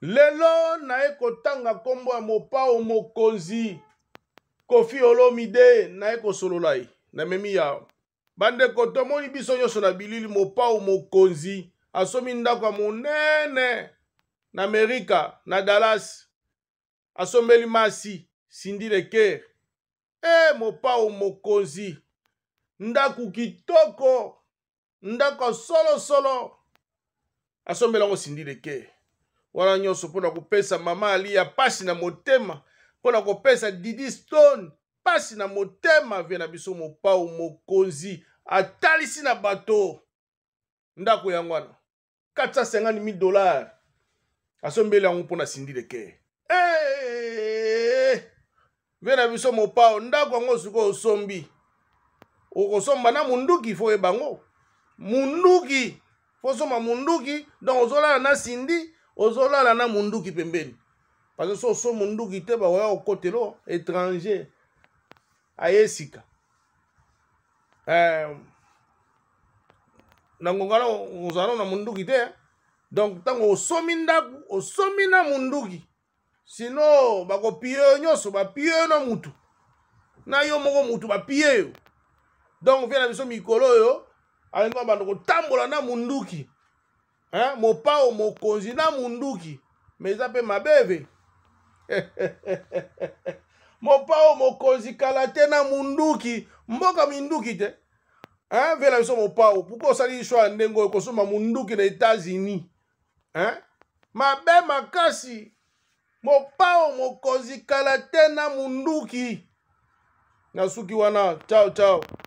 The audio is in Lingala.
lelo naye kotanga nkombo ya mopao mokonzi kofi olomide naye kosolola ye namemi ya bandeko tomoni biso nyonso na bilili mopao mokonzi asomi ndako ya monene na amerika na dallas asombeli masi sindi leker e mopao mokonzi ndako kitoko ndako solosolo asombeli yango sindi leker wana nyonso mpo na kopesa mama aliya pasi na motema mpo na kopesa didi stone pasi na motema vie na biso mopau mokonzi atalisi na bato ndako yango wana 450 dollars asombeli yango mpo na sindi leke eh! vie na biso mopao ndako yango sikoyo osombi okosomba na munduki fo oyeba yango munduki fosomba munduki donk ozolala na sindi ozolala na munduki pembeni parce so oso munduki te bakoya kokotelo étranger aye esika eh, na ngongana ozala na munduki te donc ntango osomi ndako osomi na munduki sino bakopie yo nyonso bapie yo na mutu na yo moko mutu bapie yo donc via na biso mikolo oyo alingi babantu kotambola na munduki hein? mopao mokonzi na munduki me eza mpe mabeve mopao mokonzi kala te na munduki mboka minduki te hein? vela biso mopao pourkui osali shwa ya ndenge oyo kosomba munduki na états-unis hein? mabe makasi mopao mokonzi kala te na munduki na suki wana chao chao